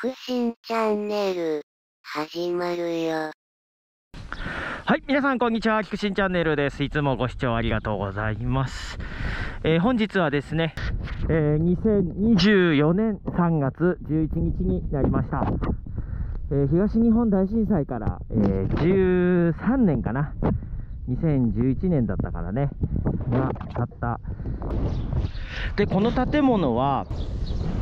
くしチャンネル、始まるよ。はい、皆さんこんにちは。菊しんチャンネルです。いつもご視聴ありがとうございます。えー、本日はですね、えー、2024年3月11日になりました。えー、東日本大震災から、え13年かな。2011年だったからね、が、たったでこの建物は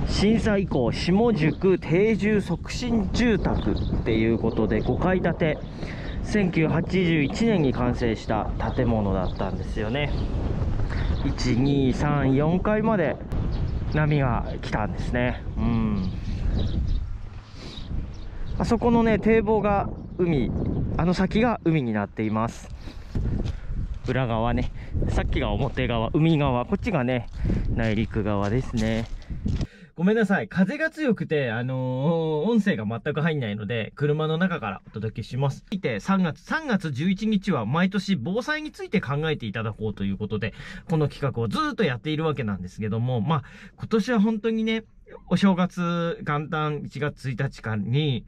震災以降下宿定住促進住宅っていうことで5階建て1981年に完成した建物だったんですよね1234階まで波が来たんですねうんあそこのね堤防が海あの先が海になっています裏側ねさっきが表側、海側、こっちがね、内陸側ですね。ごめんなさい。風が強くて、あのー、音声が全く入んないので、車の中からお届けします。いて、3月、3月11日は毎年防災について考えていただこうということで、この企画をずっとやっているわけなんですけども、まあ、今年は本当にね、お正月元旦1月1日間に、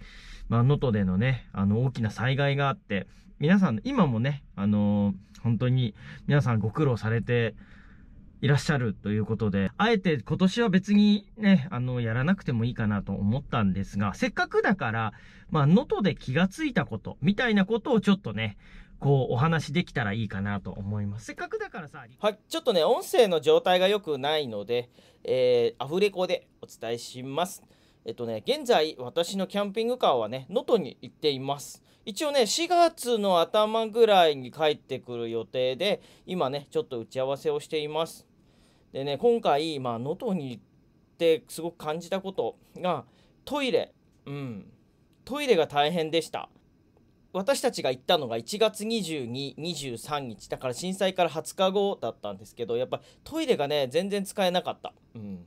まあ、能登でのね、あの、大きな災害があって、皆さん、今もね、あのー、本当に皆さんご苦労されていらっしゃるということで、あえて今年は別にね、あの、やらなくてもいいかなと思ったんですが、せっかくだから、まあ、能登で気がついたこと、みたいなことをちょっとね、こうお話できたらいいかなと思いますせっかくだからさはいちょっとね音声の状態が良くないので、えー、アフレコでお伝えしますえっとね現在私のキャンピングカーはね能登に行っています一応ね4月の頭ぐらいに帰ってくる予定で今ねちょっと打ち合わせをしていますでね今回まあ能登に行ってすごく感じたことがトイレうんトイレが大変でした私たちが行ったのが1月22、23日だから震災から20日後だったんですけどやっぱトイレがね全然使えなかった、うん、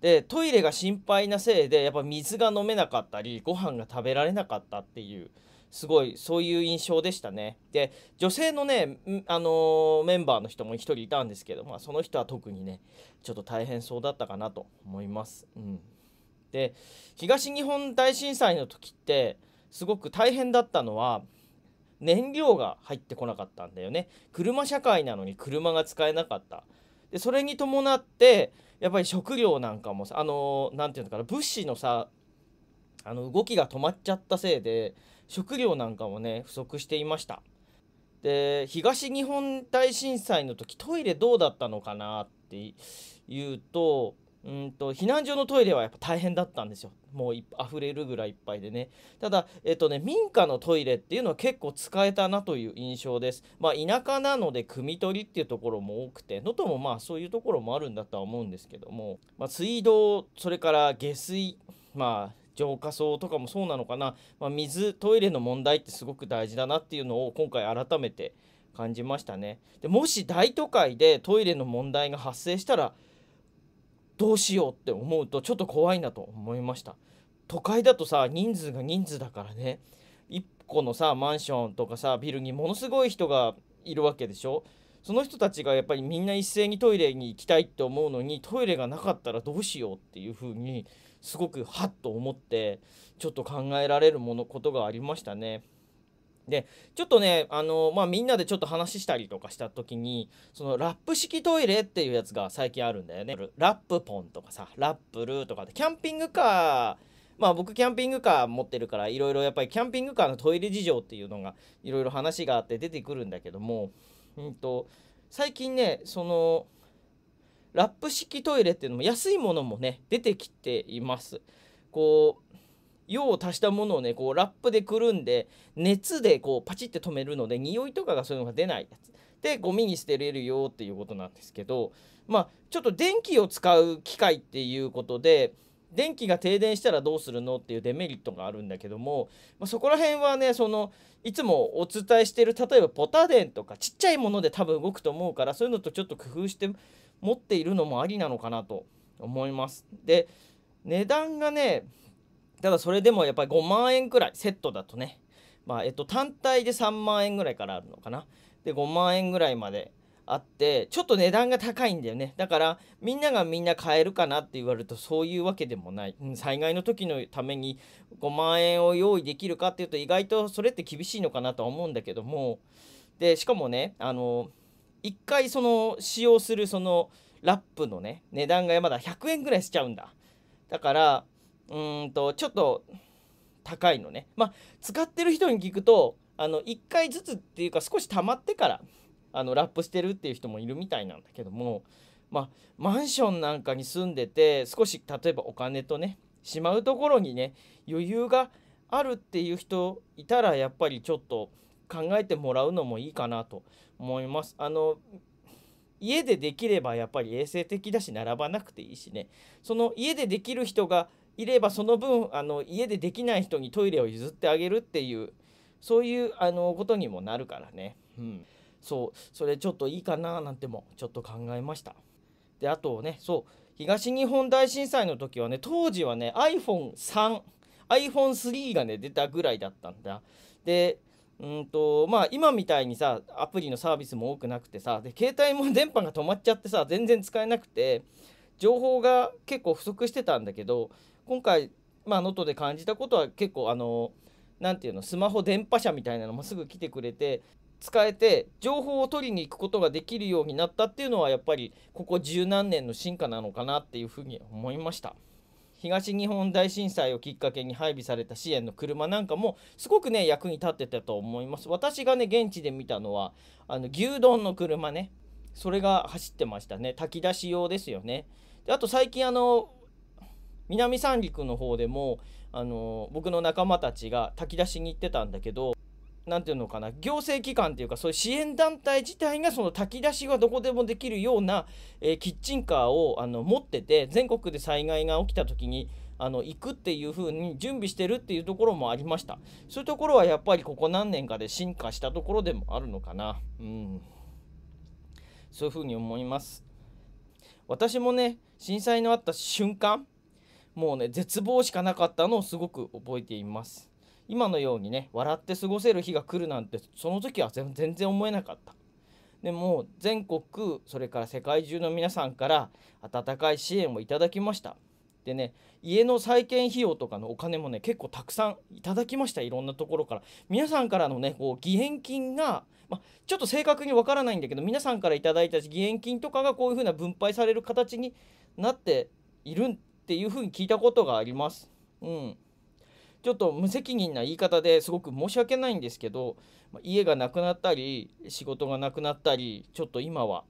でトイレが心配なせいでやっぱ水が飲めなかったりご飯が食べられなかったっていうすごいそういう印象でしたねで女性のね、あのー、メンバーの人も1人いたんですけど、まあ、その人は特にねちょっと大変そうだったかなと思います、うん、で東日本大震災の時ってすごく大変だったのは燃料が入ってこなかったんだよね車社会なのに車が使えなかったでそれに伴ってやっぱり食料なんかもさあの何、て言うのかな物資のさあの動きが止まっちゃったせいで食料なんかもね不足していましたで東日本大震災の時トイレどうだったのかなっていうとうんと避難所のトイレはやっぱ大変だったんですよもう溢れるぐらいいっぱいでねただえっとね民家のトイレっていうのは結構使えたなという印象ですまあ田舎なので汲み取りっていうところも多くて能登もまあそういうところもあるんだとは思うんですけども、まあ、水道それから下水まあ浄化槽とかもそうなのかな、まあ、水トイレの問題ってすごく大事だなっていうのを今回改めて感じましたねでもし大都会でトイレの問題が発生したらどうしようって思うとちょっと怖いなと思いました都会だとさ人数が人数だからね1個のさマンションとかさビルにものすごい人がいるわけでしょその人たちがやっぱりみんな一斉にトイレに行きたいって思うのにトイレがなかったらどうしようっていうふうにすごくハッと思ってちょっと考えられるものことがありましたね。でちょっとねあの、まあ、みんなでちょっと話したりとかした時にそのラップ式トイレっていうやつが最近あるんだよねラップポンとかさラップルとかでキャンピングカーまあ僕キャンピングカー持ってるからいろいろやっぱりキャンピングカーのトイレ事情っていうのがいろいろ話があって出てくるんだけども、うんと、と最近ねそのラップ式トイレっていうのも安いものもね出てきています。こう用を足したものをねこうラップでくるんで熱でこうパチって止めるので匂いとかがそういうのが出ないやつでゴミに捨てれるよっていうことなんですけどまあちょっと電気を使う機械っていうことで電気が停電したらどうするのっていうデメリットがあるんだけども、まあ、そこら辺はねそのいつもお伝えしてる例えばポタ電とかちっちゃいもので多分動くと思うからそういうのとちょっと工夫して持っているのもありなのかなと思います。で値段がねただそれでもやっぱり5万円くらいセットだとね、まあえっと、単体で3万円ぐらいからあるのかなで5万円ぐらいまであってちょっと値段が高いんだよねだからみんながみんな買えるかなって言われるとそういうわけでもない、うん、災害の時のために5万円を用意できるかっていうと意外とそれって厳しいのかなとは思うんだけどもでしかもねあの1回その使用するそのラップのね値段がまだ100円ぐらいしちゃうんだだからうんとちょっと高いのねまあ使ってる人に聞くとあの1回ずつっていうか少し溜まってからあのラップしてるっていう人もいるみたいなんだけどもまあマンションなんかに住んでて少し例えばお金とねしまうところにね余裕があるっていう人いたらやっぱりちょっと考えてもらうのもいいかなと思います。あの家でできればやっぱり衛生的だし並ばなくていいしねその家でできる人がいればその分あの家でできない人にトイレを譲ってあげるっていうそういうあのことにもなるからね、うん、そうそれちょっといいかななんてもちょっと考えましたであとねそう東日本大震災の時はね当時はね iPhone3iPhone3 がね出たぐらいだったんだでうんとまあ、今みたいにさアプリのサービスも多くなくてさで携帯も電波が止まっちゃってさ全然使えなくて情報が結構不足してたんだけど今回まあ能登で感じたことは結構あの何て言うのスマホ電波車みたいなのもすぐ来てくれて使えて情報を取りに行くことができるようになったっていうのはやっぱりここ十何年の進化なのかなっていうふうに思いました。東日本大震災をきっかけに配備された支援の車なんかもすごくね役に立ってたと思います私がね現地で見たのはあの牛丼の車ねそれが走ってましたね炊き出し用ですよねであと最近あの南三陸の方でもあの僕の仲間たちが炊き出しに行ってたんだけど何ていうのかな行政機関っていうかそういう支援団体自体がその炊き出しはどこでもできるような、えー、キッチンカーをあの持ってて全国で災害が起きた時にあの行くっていう風に準備してるっていうところもありましたそういうところはやっぱりここ何年かで進化したところでもあるのかなうん。そういうふうに思います私もね震災のあった瞬間もうね絶望しかなかったのをすごく覚えています今のようにね笑って過ごせる日が来るなんてその時は全然思えなかったでも全国それから世界中の皆さんから温かい支援をいただきましたでね家の再建費用とかのお金もね結構たくさんいただきましたいろんなところから皆さんからのねこう義援金が、まちょっと正確にわからないんだけど皆さんから頂いた義援金とかがこういうふうな分配される形になっているっていうふうに聞いたことがあります。うんちょっと無責任な言い方ですごく申し訳ないんですけど家がなくなったり仕事がなくなったりちょっと今は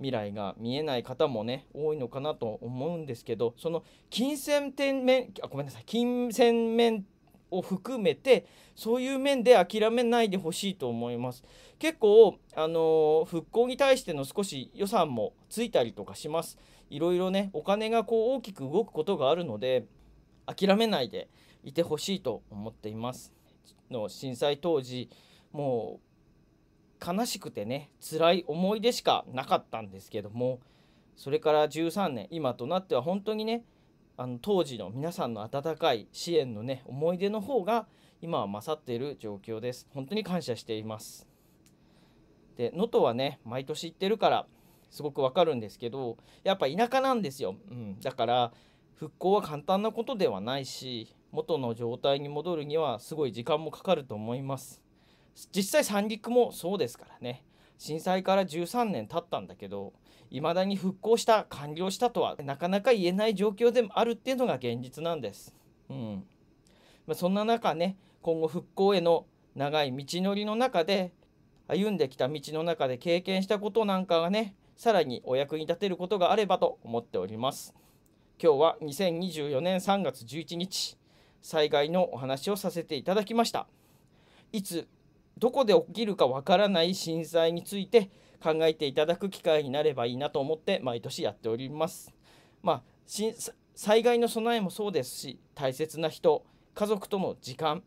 未来が見えない方もね多いのかなと思うんですけどその金銭面あごめんなさい金銭面を含めてそういう面で諦めないでほしいと思います結構あの復興に対しての少し予算もついたりとかしますいろいろねお金がこう大きく動くことがあるので諦めないでいてほしいと思っていますの震災当時もう悲しくてね辛い思い出しかなかったんですけどもそれから13年今となっては本当にねあの当時の皆さんの温かい支援のね思い出の方が今は勝っている状況です本当に感謝していますで能登はね毎年行ってるからすごくわかるんですけどやっぱ田舎なんですよ、うん、だから復興は簡単なことではないし元の状態に戻るにはすごい時間もかかると思います実際三陸もそうですからね震災から13年経ったんだけどいまだに復興した完了したとはなかなか言えない状況でもあるっていうのが現実なんです。うんまあ、そんな中ね今後復興への長い道のりの中で歩んできた道の中で経験したことなんかがねさらにお役に立てることがあればと思っております。今日は2024年3月11日災害のお話をさせていただきました。いつどこで起きるかわからない震災について考えていただく機会になればいいなと思って毎年やっております。まあ、災害の備えもそうですし大切な人家族との時間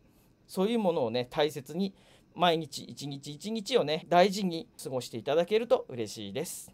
そういうものをね大切に毎日一日一日をね大事に過ごしていただけると嬉しいです。